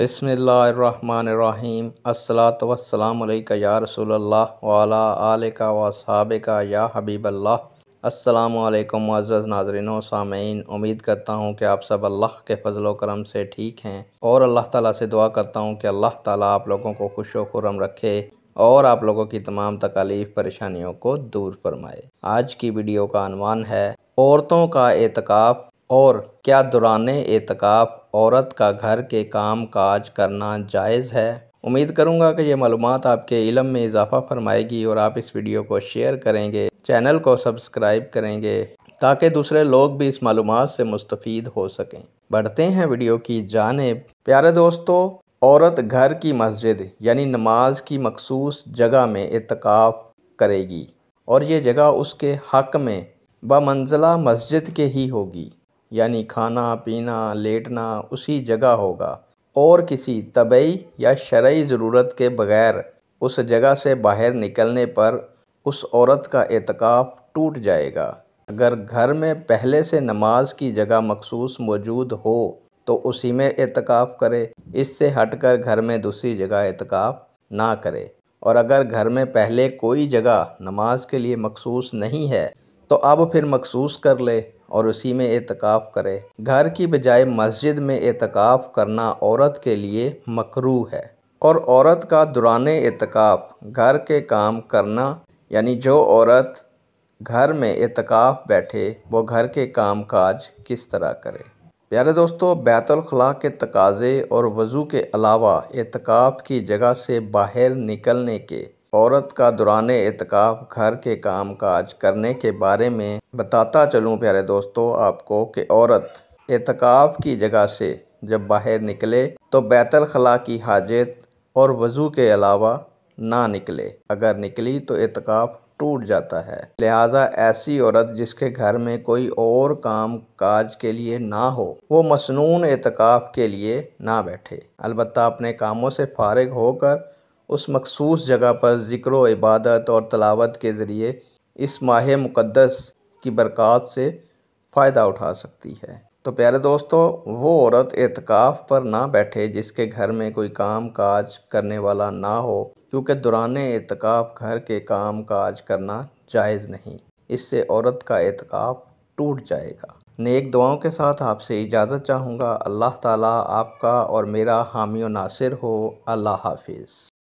बसमीम् असलातम या रसोल्ला वाला आल का वसाब या हबीबल्ला असलकम मज़्ज नाजरन सामीन उम्मीद करता हूँ कि आप सब अल्लाह के फजल करम से ठीक हैं और अल्लाह ताला से दुआ करता हूँ कि अल्लाह ताला आप लोगों को खुश खुरम रखे और आप लोगों की तमाम तकालीफ परेशानियों को दूर फरमाए आज की वीडियो का अनवान है औरतों का एतकाफ़ और क्या दौरान एहतिकाफ़ औरत का घर के काम काज करना जायज़ है उम्मीद करूंगा कि ये मालूम आपके इलम में इजाफ़ा फरमाएगी और आप इस वीडियो को शेयर करेंगे चैनल को सब्सक्राइब करेंगे ताकि दूसरे लोग भी इस मालूम से मुस्तफ़ हो सकें बढ़ते हैं वीडियो की जानब प्यारे दोस्तों औरत घर की मस्जिद यानी नमाज की मखसूस जगह में इतकाफ़ करेगी और ये जगह उसके हक़ में बमंजिला मस्जिद के ही होगी यानी खाना पीना लेटना उसी जगह होगा और किसी तबई या शरई ज़रूरत के बग़ैर उस जगह से बाहर निकलने पर उस औरत का एतकाफ़ टूट जाएगा अगर घर में पहले से नमाज की जगह मखसूस मौजूद हो तो उसी में एतकाफ़ करे इससे हटकर घर में दूसरी जगह एतकाफ़ ना करे और अगर घर में पहले कोई जगह नमाज के लिए मखसूस नहीं है तो अब फिर मखसूस कर ले और उसी में एतकाफ़ करे घर की बजाय मस्जिद में एतकाफ़ करना औरत के लिए मकरू है और औरत का दुरान एतकाफ़ घर के काम करना यानी जो औरत घर में एतकाफ़ बैठे वो घर के काम काज किस तरह करे प्यारे दोस्तों बैतुलखला के तकाज़े और वज़ू के अलावा एतकाफ़ की जगह से बाहर निकलने के औरत का दौरान एतकाफ़ घर के काम काज करने के बारे में बताता चलूँ प्यारे दोस्तों आपको कि औरत एतकाफ़ की जगह से जब बाहर निकले तो बैतल खला की हाजत और वज़ू के अलावा ना निकले अगर निकली तो एतकाफ़ टूट जाता है लिहाजा ऐसी औरत जिसके घर में कोई और काम काज के लिए ना हो वो मसनून एतकाफ़ के लिए ना बैठे अलबत्त अपने कामों से फारग होकर उस मखसूस जगह पर ज़िक्र इबादत और तलावत के ज़रिए इस माह मुक़दस की बरक़ात से फ़ायदा उठा सकती है तो प्यारे दोस्तों वो औरत एतकाफ़ पर ना बैठे जिसके घर में कोई काम काज करने वाला ना हो क्योंकि दौरान एतकाफ़ घर के काम काज करना जायज़ नहीं इससे औरत का एतकाफ़ टूट जाएगा नेक दुआओं के साथ आपसे इजाज़त चाहूँगा अल्लाह ताला आपका और मेरा हामी नासिर हो अल्लाह हाफिज़